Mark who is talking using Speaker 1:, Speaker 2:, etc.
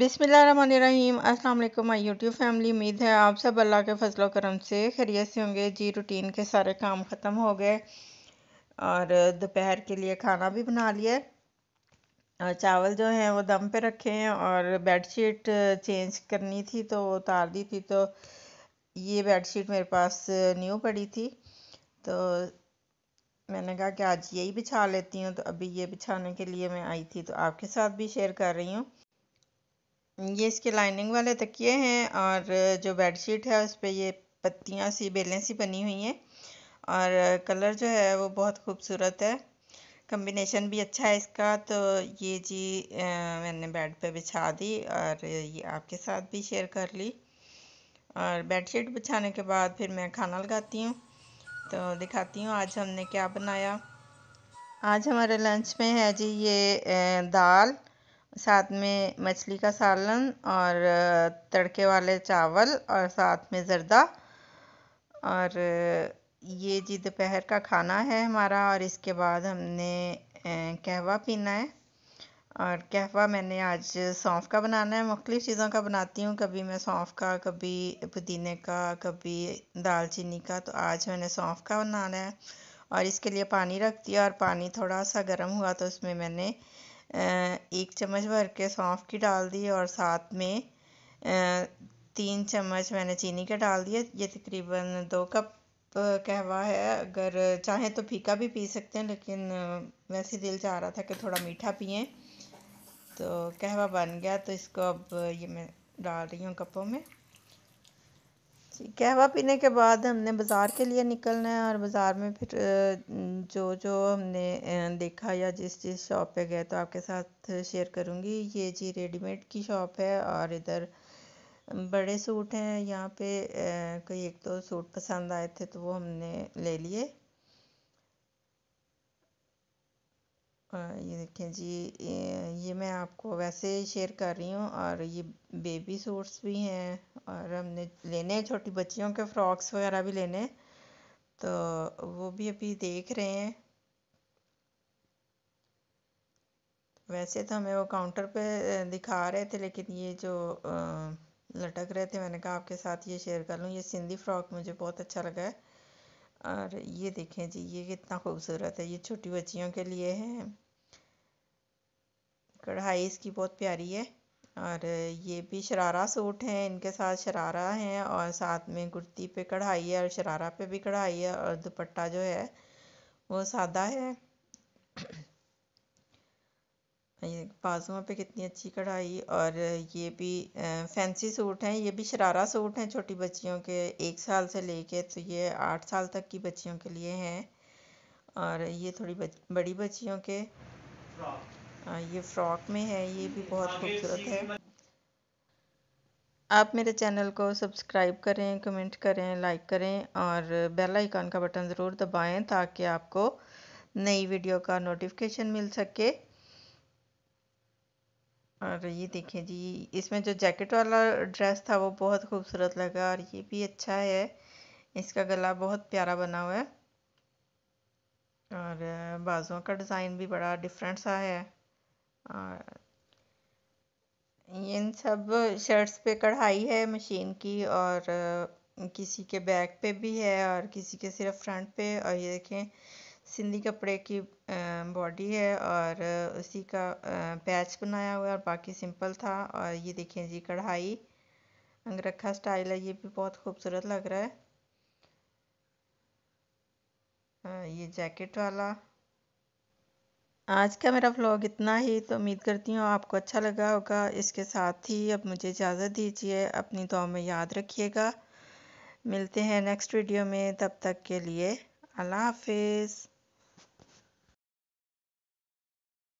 Speaker 1: बिसमीम अल्लाम my YouTube family उम्मीद है आप सब अल्लाह के फजलो करम से खैरियत से होंगे जी रूटीन के सारे काम ख़त्म हो गए और दोपहर के लिए खाना भी बना लिया और चावल जो हैं वो दम पे रखे हैं और बेडशीट चेंज करनी थी तो उतार दी थी तो ये बेडशीट मेरे पास न्यू पड़ी थी तो मैंने कहा कि आज यही बिछा लेती हूँ तो अभी ये बिछाने के लिए मैं आई थी तो आपके साथ भी शेयर कर रही हूँ ये इसके लाइनिंग वाले तकिए हैं और जो बेडशीट है उस पर ये पत्तियाँ सी बेलें सी बनी हुई हैं और कलर जो है वो बहुत खूबसूरत है कम्बिनेशन भी अच्छा है इसका तो ये जी आ, मैंने बेड पे बिछा दी और ये आपके साथ भी शेयर कर ली और बेडशीट बिछाने के बाद फिर मैं खाना लगाती हूँ तो दिखाती हूँ आज हमने क्या बनाया आज हमारे लंच में है जी ये दाल साथ में मछली का सालन और तड़के वाले चावल और साथ में ज़रदा और ये जी दोपहर का खाना है हमारा और इसके बाद हमने कहवा पीना है और कहवा मैंने आज सौंफ का बनाना है मुख्तलिफ़ चीज़ों का बनाती हूँ कभी मैं सौंफ का कभी पुदीने का कभी दालचीनी का तो आज मैंने सौंफ का बनाना है और इसके लिए पानी रख दिया और पानी थोड़ा सा गर्म हुआ तो उसमें मैंने एक चम्मच भर के सौंफ की डाल दी और साथ में तीन चम्मच मैंने चीनी का डाल दिया ये तकरीबन दो कप कहवा है अगर चाहें तो फीका भी पी सकते हैं लेकिन वैसे दिल चाह रहा था कि थोड़ा मीठा पिए तो कहवा बन गया तो इसको अब ये मैं डाल रही हूँ कपों में जी कहवा पीने के बाद हमने बाज़ार के लिए निकलना है और बाज़ार में फिर जो जो हमने देखा या जिस जिस शॉप पे गए तो आपके साथ शेयर करूँगी ये जी रेडीमेड की शॉप है और इधर बड़े सूट हैं यहाँ पे कोई एक दो तो सूट पसंद आए थे तो वो हमने ले लिए ये देखें जी ये मैं आपको वैसे शेयर कर रही हूँ और ये बेबी सूट्स भी हैं और हमने लेने हैं छोटी बच्चियों के फ्रॉक्स वगैरह भी लेने तो वो भी अभी देख रहे हैं वैसे तो हमें वो काउंटर पे दिखा रहे थे लेकिन ये जो लटक रहे थे मैंने कहा आपके साथ ये शेयर कर लूँ ये सिंधी फ्रॉक मुझे बहुत अच्छा लगा है और ये देखें जी ये कितना खूबसूरत है ये छोटी बच्चियों के लिए है कढ़ाई इसकी बहुत प्यारी है और ये भी शरारा सूट है इनके साथ शरारा हैं और साथ में कुर्ती पे कढ़ाई है और शरारा पे भी कढ़ाई है और दुपट्टा जो है वो सादा है ये बाजुओं पे कितनी अच्छी कढ़ाई और ये भी फैंसी सूट हैं ये भी शरारा सूट हैं छोटी बच्चियों के एक साल से लेके तो ये आठ साल तक की बच्चियों के लिए हैं और ये थोड़ी बच, बड़ी बच्चियों के हाँ, ये फ्रॉक में है ये भी बहुत खूबसूरत है आप मेरे चैनल को सब्सक्राइब करें कमेंट करें लाइक करें और बेल आइकन का बटन ज़रूर दबाएं ताकि आपको नई वीडियो का नोटिफिकेशन मिल सके और ये देखिए जी इसमें जो जैकेट वाला ड्रेस था वो बहुत खूबसूरत लगा और ये भी अच्छा है इसका गला बहुत प्यारा बना हुआ है और बाजुओं का डिज़ाइन भी बड़ा डिफरेंट सा है और इन सब शर्ट्स पे कढ़ाई है मशीन की और किसी के बैक पे भी है और किसी के सिर्फ फ्रंट पे और ये देखें सिंधी कपड़े की बॉडी है और उसी का पैच बनाया हुआ है और बाकी सिंपल था और ये देखें जी कढ़ाई अंगरखा स्टाइल है ये भी बहुत खूबसूरत लग रहा है ये जैकेट वाला आज का मेरा व्लॉग इतना ही तो उम्मीद करती हूँ आपको अच्छा लगा होगा इसके साथ ही अब मुझे इजाज़त दीजिए अपनी दुआ में याद रखिएगा मिलते हैं नेक्स्ट वीडियो में तब तक के लिए अल्लाह हाफिज़